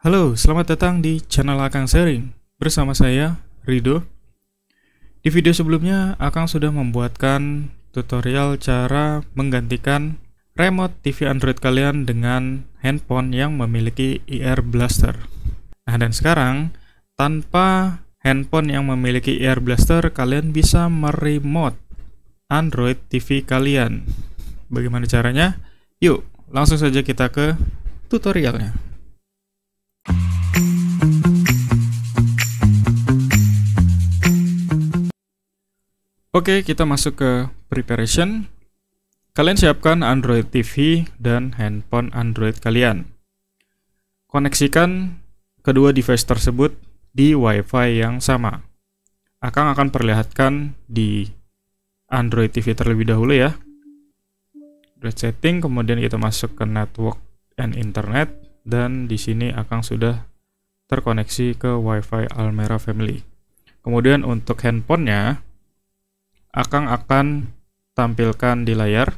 Halo, selamat datang di channel Akang Sharing bersama saya Rido. Di video sebelumnya Akang sudah membuatkan tutorial cara menggantikan remote TV Android kalian dengan handphone yang memiliki IR Blaster. Nah, dan sekarang tanpa handphone yang memiliki IR Blaster, kalian bisa meremote Android TV kalian. Bagaimana caranya? Yuk, langsung saja kita ke tutorialnya. Oke, kita masuk ke preparation. Kalian siapkan Android TV dan handphone Android kalian. Koneksikan kedua device tersebut di WiFi yang sama. Akang akan perlihatkan di Android TV terlebih dahulu ya. Red setting, kemudian kita masuk ke network and internet dan di sini Akang sudah terkoneksi ke WiFi Almera Family. Kemudian untuk handphonenya, Akang akan tampilkan di layar.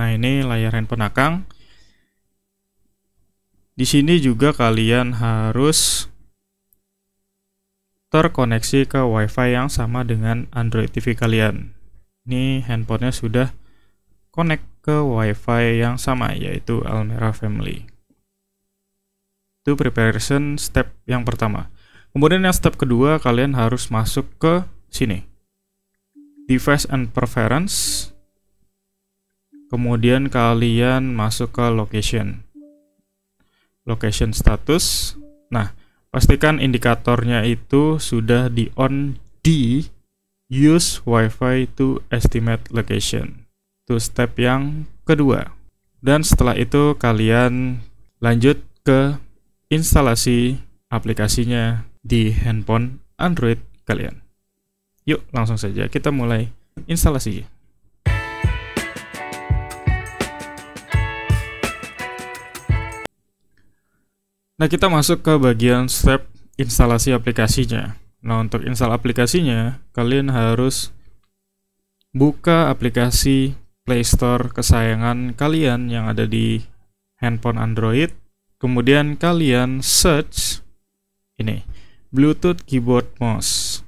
Nah, ini layar handphone Akang. Di sini juga kalian harus terkoneksi ke WiFi yang sama dengan Android TV kalian. Ini handphonenya sudah connect ke WiFi yang sama, yaitu Almera Family. Itu preparation step yang pertama. Kemudian yang step kedua kalian harus masuk ke sini. Device and preference. Kemudian kalian masuk ke location. Location status. Nah, pastikan indikatornya itu sudah di on di use wifi to estimate location. Itu step yang kedua. Dan setelah itu kalian lanjut ke instalasi aplikasinya di handphone Android kalian. Yuk, langsung saja kita mulai instalasi. Nah, kita masuk ke bagian step instalasi aplikasinya. Nah, untuk install aplikasinya, kalian harus buka aplikasi Play Store kesayangan kalian yang ada di handphone Android. Kemudian kalian search ini. Bluetooth keyboard mouse.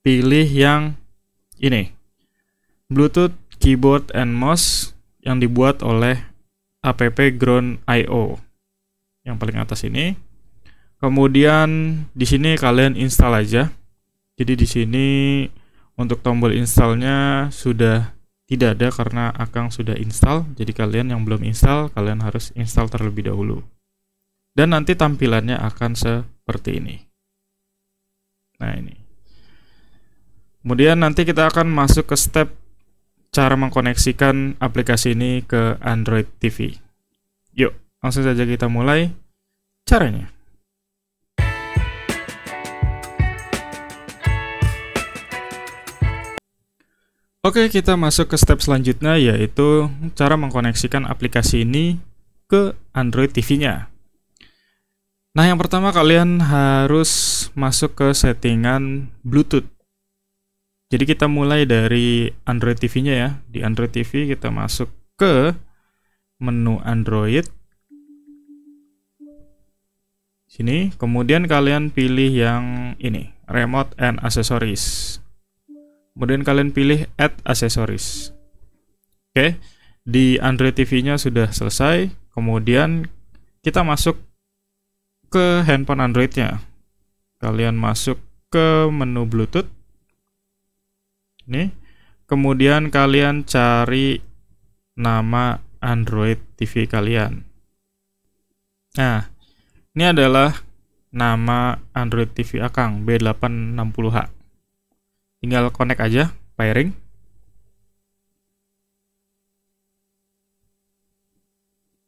Pilih yang ini. Bluetooth keyboard and mouse yang dibuat oleh app Ground IO yang paling atas ini. Kemudian di sini kalian install aja. Jadi di sini untuk tombol installnya sudah tidak ada karena Akang sudah install. Jadi kalian yang belum install kalian harus install terlebih dahulu dan nanti tampilannya akan seperti ini. Nah, ini. Kemudian nanti kita akan masuk ke step cara mengkoneksikan aplikasi ini ke Android TV. Yuk, langsung saja kita mulai caranya. Oke, kita masuk ke step selanjutnya yaitu cara mengkoneksikan aplikasi ini ke Android TV-nya. Nah, yang pertama kalian harus masuk ke settingan Bluetooth. Jadi kita mulai dari Android TV-nya ya. Di Android TV kita masuk ke menu Android. Sini, kemudian kalian pilih yang ini, remote and accessories. Kemudian kalian pilih add accessories. Oke, di Android TV-nya sudah selesai. Kemudian kita masuk ke handphone Androidnya. Kalian masuk ke menu Bluetooth. ini Kemudian kalian cari nama Android TV kalian. Nah, ini adalah nama Android TV Akang B860H. Tinggal connect aja pairing.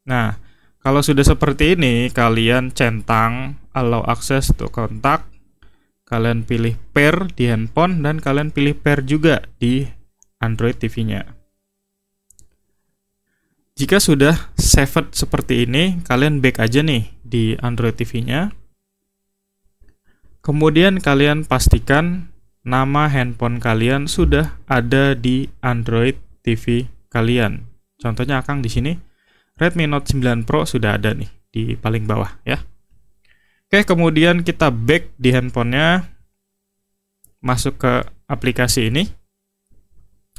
Nah, kalau sudah seperti ini, kalian centang allow access to kontak. Kalian pilih pair di handphone dan kalian pilih pair juga di Android TV-nya. Jika sudah saved seperti ini, kalian back aja nih di Android TV-nya. Kemudian kalian pastikan nama handphone kalian sudah ada di Android TV kalian. Contohnya Akang di sini Redmi Note 9 Pro sudah ada nih di paling bawah ya. Oke, kemudian kita back di handphonenya, masuk ke aplikasi ini.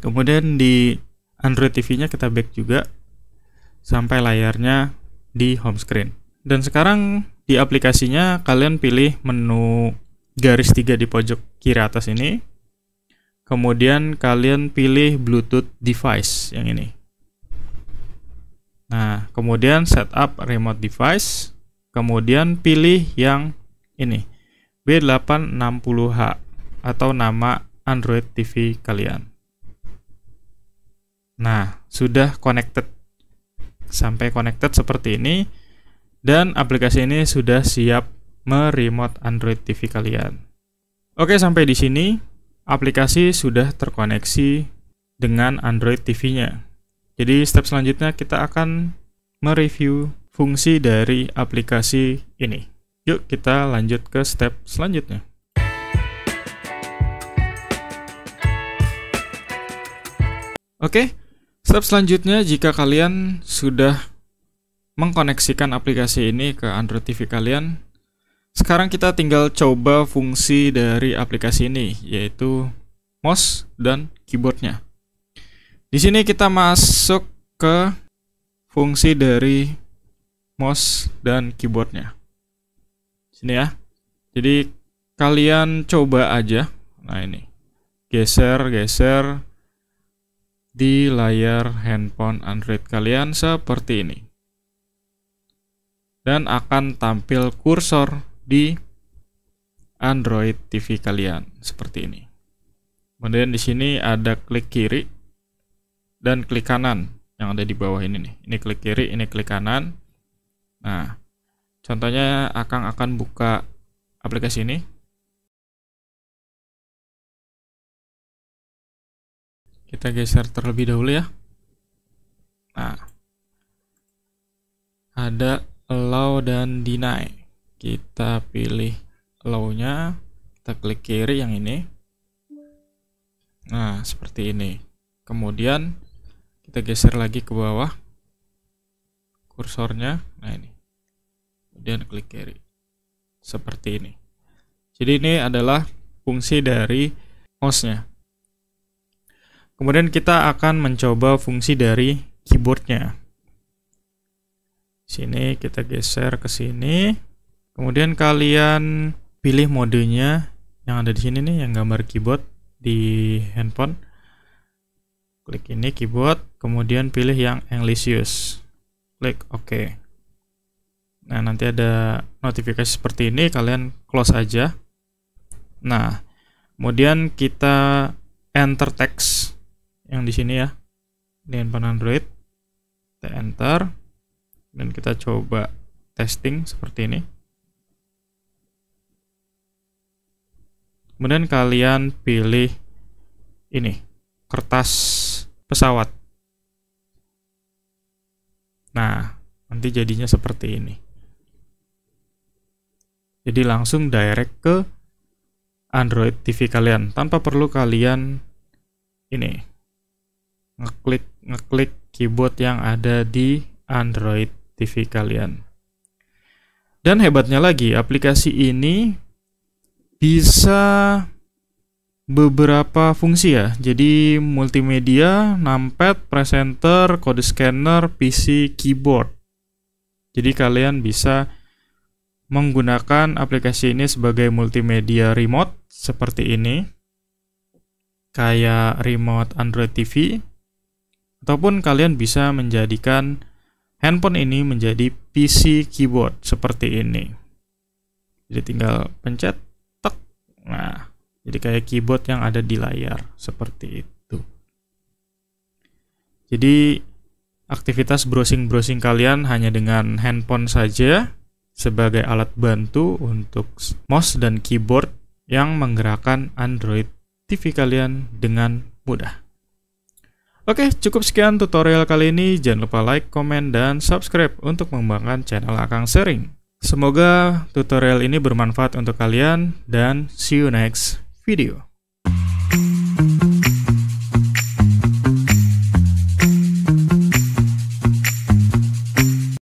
Kemudian di Android TV-nya kita back juga sampai layarnya di home screen. Dan sekarang di aplikasinya kalian pilih menu garis tiga di pojok kiri atas ini. Kemudian kalian pilih Bluetooth device yang ini. Nah, kemudian setup remote device, kemudian pilih yang ini B860H atau nama Android TV kalian. Nah, sudah connected. Sampai connected seperti ini dan aplikasi ini sudah siap meremote Android TV kalian. Oke, sampai di sini aplikasi sudah terkoneksi dengan Android TV-nya. Jadi step selanjutnya kita akan mereview fungsi dari aplikasi ini. Yuk kita lanjut ke step selanjutnya. Oke, step selanjutnya jika kalian sudah mengkoneksikan aplikasi ini ke Android TV kalian, sekarang kita tinggal coba fungsi dari aplikasi ini, yaitu mouse dan keyboardnya. Di sini kita masuk ke fungsi dari mouse dan keyboardnya. Sini ya. Jadi kalian coba aja. Nah ini. Geser, geser di layar handphone Android kalian seperti ini. Dan akan tampil kursor di Android TV kalian seperti ini. Kemudian di sini ada klik kiri dan klik kanan yang ada di bawah ini nih. Ini klik kiri, ini klik kanan. Nah, contohnya Akang akan buka aplikasi ini. Kita geser terlebih dahulu ya. Nah, ada allow dan deny. Kita pilih allow-nya, kita klik kiri yang ini. Nah, seperti ini. Kemudian kita geser lagi ke bawah kursornya nah ini kemudian klik carry seperti ini jadi ini adalah fungsi dari mouse-nya kemudian kita akan mencoba fungsi dari keyboardnya sini kita geser ke sini kemudian kalian pilih modenya yang ada di sini nih yang gambar keyboard di handphone Klik ini keyboard, kemudian pilih yang English use. Klik OK. Nah, nanti ada notifikasi seperti ini, kalian close aja. Nah, kemudian kita enter text yang di sini ya. Di handphone Android. Kita enter dan kita coba testing seperti ini. Kemudian kalian pilih ini, kertas pesawat. Nah, nanti jadinya seperti ini. Jadi langsung direct ke Android TV kalian tanpa perlu kalian ini ngeklik ngeklik keyboard yang ada di Android TV kalian. Dan hebatnya lagi, aplikasi ini bisa beberapa fungsi ya. Jadi multimedia, numpad, presenter, kode scanner, PC, keyboard. Jadi kalian bisa menggunakan aplikasi ini sebagai multimedia remote seperti ini. Kayak remote Android TV ataupun kalian bisa menjadikan handphone ini menjadi PC keyboard seperti ini. Jadi tinggal pencet tek. Nah, jadi kayak keyboard yang ada di layar seperti itu. Jadi aktivitas browsing-browsing kalian hanya dengan handphone saja sebagai alat bantu untuk mouse dan keyboard yang menggerakkan Android TV kalian dengan mudah. Oke, cukup sekian tutorial kali ini. Jangan lupa like, komen, dan subscribe untuk mengembangkan channel Akang Sering. Semoga tutorial ini bermanfaat untuk kalian dan see you next video.